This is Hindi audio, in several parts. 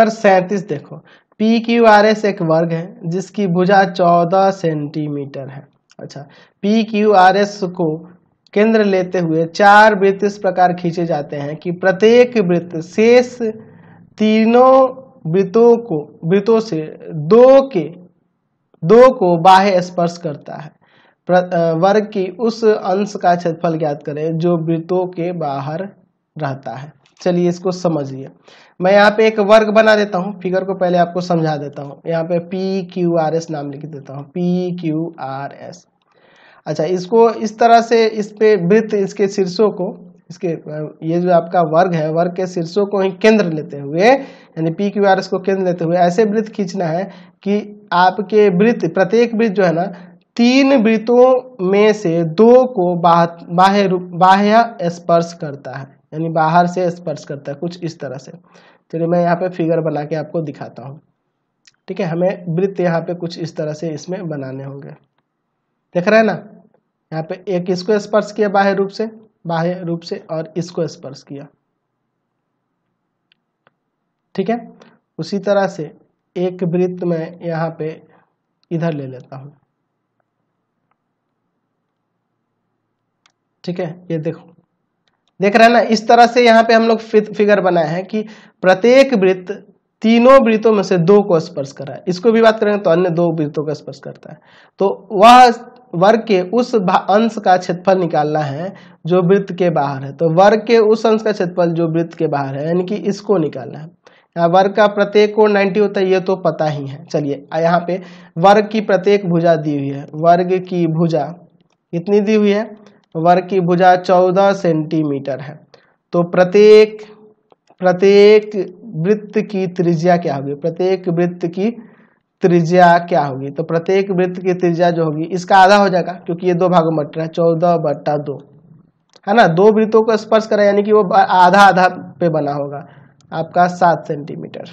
नंबर सैतीस देखो पी क्यू आर एस एक वर्ग है जिसकी भुजा चौदह सेंटीमीटर है अच्छा पी क्यू आर एस को केंद्र लेते हुए चार वृत्त इस प्रकार खींचे जाते हैं कि प्रत्येक वृत्त शेष तीनों वृत्तों को वृत्तों से दो के दो को बाह्य स्पर्श करता है वर्ग की उस अंश का क्षेत्रफल ज्ञात करें जो वृत्तों के बाहर रहता है चलिए इसको समझिए मैं यहाँ पे एक वर्ग बना देता हूँ फिगर को पहले आपको समझा देता हूँ यहाँ पे पी क्यू आर एस नाम लिख देता हूँ पी क्यू आर एस अच्छा इसको इस तरह से इस पे वृत्त इसके शीर्षों को इसके ये जो आपका वर्ग है वर्ग के शीर्षों को ही केंद्र लेते हुए यानी पी क्यू आर एस को केंद्र लेते हुए ऐसे वृत्त खींचना है कि आपके वृत्त प्रत्येक वृत्त जो है ना तीन वृत्तों में से दो को बाह्य बाह्य स्पर्श करता है यानी बाहर से स्पर्श करता है कुछ इस तरह से चलिए मैं यहाँ पे फिगर बना के आपको दिखाता हूँ ठीक है हमें वृत्त यहाँ पे कुछ इस तरह से इसमें बनाने होंगे देख रहे हैं ना यहाँ पे एक इसको स्पर्श किया बाह्य रूप से बाह्य रूप से और इसको स्पर्श किया ठीक है उसी तरह से एक वृत्त में यहाँ पे इधर ले लेता हूँ ठीक है ये देखो देख रहे हैं ना इस तरह से यहाँ पे हम लोग फिगर बनाए हैं कि प्रत्येक वृत्त तीनों वृत्तों में से दो को स्पर्श कर रहा है इसको भी बात करेंगे तो अन्य दो वृत्तों को स्पर्श करता है तो वह वर्ग के उस अंश का क्षेत्रफल निकालना है जो वृत्त के बाहर है तो वर्ग के उस अंश का क्षेत्रफल जो वृत्त के बाहर है यानी कि इसको निकालना है यहाँ वर्ग का प्रत्येक कोण नाइन्टी होता है ये तो पता ही है चलिए यहाँ पे वर्ग की प्रत्येक भुजा दी हुई है वर्ग की भुजा कितनी दी हुई है वर्ग की भुजा चौदह सेंटीमीटर है तो प्रत्येक प्रत्येक वृत्त की त्रिज्या क्या होगी प्रत्येक वृत्त की त्रिज्या क्या होगी तो प्रत्येक वृत्त की त्रिज्या जो होगी इसका आधा हो जाएगा क्योंकि ये दो भागों में बट रहा है चौदह बट्टा दो है ना दो वृत्तों को स्पर्श करें यानी कि वो आधा आधा पे बना होगा आपका सात सेंटीमीटर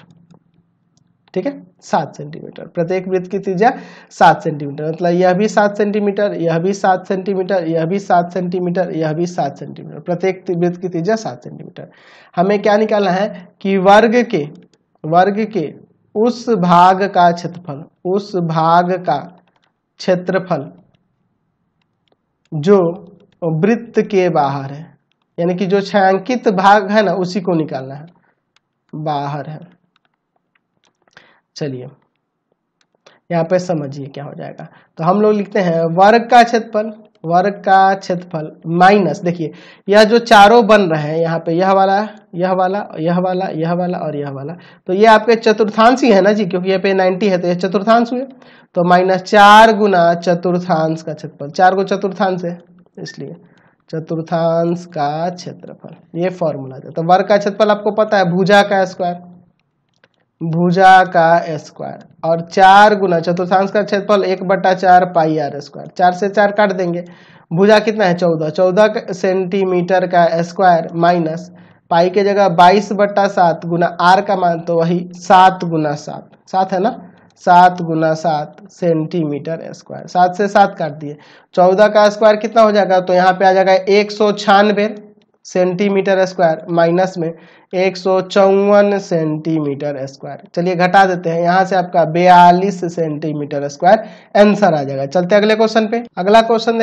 ठीक है सात सेंटीमीटर प्रत्येक वृत्त की त्रिज्या सात सेंटीमीटर मतलब यह भी सात सेंटीमीटर यह भी सात सेंटीमीटर यह भी सात सेंटीमीटर यह भी सात सेंटीमीटर प्रत्येक वृत्त की त्रिज्या सात सेंटीमीटर हमें क्या निकालना है कि वर्ग के वर्ग के उस भाग का क्षेत्रफल उस भाग का क्षेत्रफल जो वृत्त के बाहर है यानी कि जो छायांकित भाग है ना उसी को निकालना है बाहर है चलिए यहाँ पे समझिए क्या हो जाएगा तो हम लोग लिखते हैं वर्ग का क्षेत्रफल वर्ग का क्षेत्रफल माइनस देखिए यह जो चारों बन रहे हैं यहाँ पे यह वाला यह वाला यह वाला यह वाला और यह वाला तो ये आपके चतुर्थांश ही है ना जी क्योंकि यहाँ पे 90 है तो यह चतुर्थांश हुए तो माइनस चार गुना चतुर्थांश का क्षेत्रफल चार को चतुर्थांश है इसलिए चतुर्थांश का क्षेत्रफल ये फॉर्मूला था तो वर्ग का क्षेत्रफल आपको पता है भूजा का स्क्वायर भुजा का स्क्वायर और चार गुना चतुर्थांश का क्षेत्रफल एक बट्टा चार पाई आर स्क्वायर चार से चार काट देंगे भुजा कितना है चौदह चौदह सेंटीमीटर का स्क्वायर माइनस पाई के जगह बाईस बट्टा सात गुना आर का मान तो वही सात गुना सात सात है ना सात गुना सात सेंटीमीटर स्क्वायर सात से सात काट दिए चौदह का स्क्वायर कितना हो जाएगा तो यहाँ पे आ जाएगा एक सौ छानबे सेंटीमीटर स्क्वायर माइनस में एक सेंटीमीटर स्क्वायर चलिए घटा देते हैं यहाँ से आपका बयालीस सेंटीमीटर स्क्वायर आंसर आ जाएगा चलते अगले क्वेश्चन पे अगला क्वेश्चन